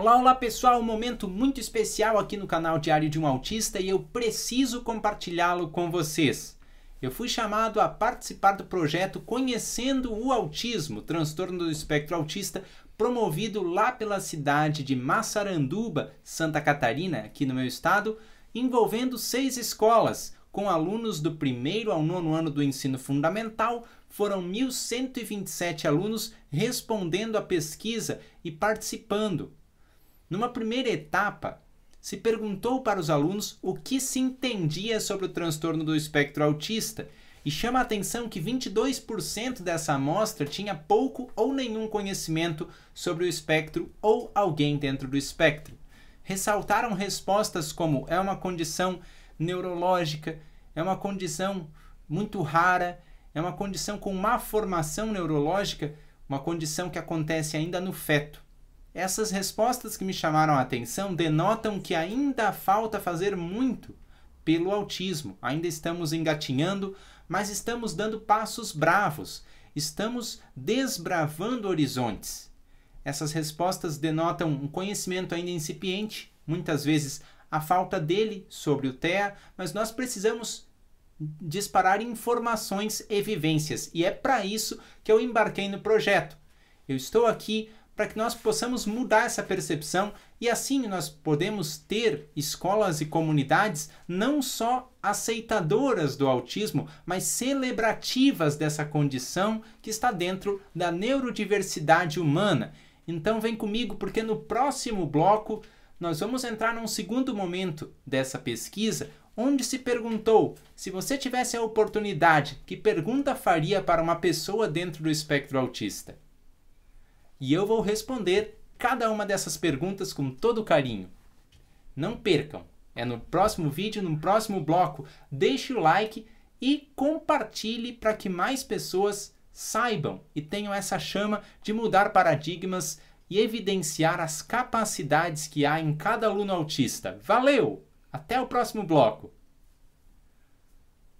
Olá, olá pessoal, um momento muito especial aqui no canal Diário de um Autista e eu preciso compartilhá-lo com vocês. Eu fui chamado a participar do projeto Conhecendo o Autismo, transtorno do espectro autista, promovido lá pela cidade de Massaranduba, Santa Catarina, aqui no meu estado, envolvendo seis escolas, com alunos do primeiro ao nono ano do ensino fundamental, foram 1.127 alunos respondendo à pesquisa e participando. Numa primeira etapa, se perguntou para os alunos o que se entendia sobre o transtorno do espectro autista e chama a atenção que 22% dessa amostra tinha pouco ou nenhum conhecimento sobre o espectro ou alguém dentro do espectro. Ressaltaram respostas como é uma condição neurológica, é uma condição muito rara, é uma condição com má formação neurológica, uma condição que acontece ainda no feto. Essas respostas que me chamaram a atenção denotam que ainda falta fazer muito pelo autismo. Ainda estamos engatinhando, mas estamos dando passos bravos. Estamos desbravando horizontes. Essas respostas denotam um conhecimento ainda incipiente, muitas vezes a falta dele sobre o TEA, mas nós precisamos disparar informações e vivências, e é para isso que eu embarquei no projeto. Eu estou aqui para que nós possamos mudar essa percepção e assim nós podemos ter escolas e comunidades não só aceitadoras do autismo, mas celebrativas dessa condição que está dentro da neurodiversidade humana. Então vem comigo porque no próximo bloco nós vamos entrar num segundo momento dessa pesquisa, onde se perguntou se você tivesse a oportunidade, que pergunta faria para uma pessoa dentro do espectro autista? e eu vou responder cada uma dessas perguntas com todo carinho. Não percam! É no próximo vídeo, no próximo bloco. Deixe o like e compartilhe para que mais pessoas saibam e tenham essa chama de mudar paradigmas e evidenciar as capacidades que há em cada aluno autista. Valeu! Até o próximo bloco!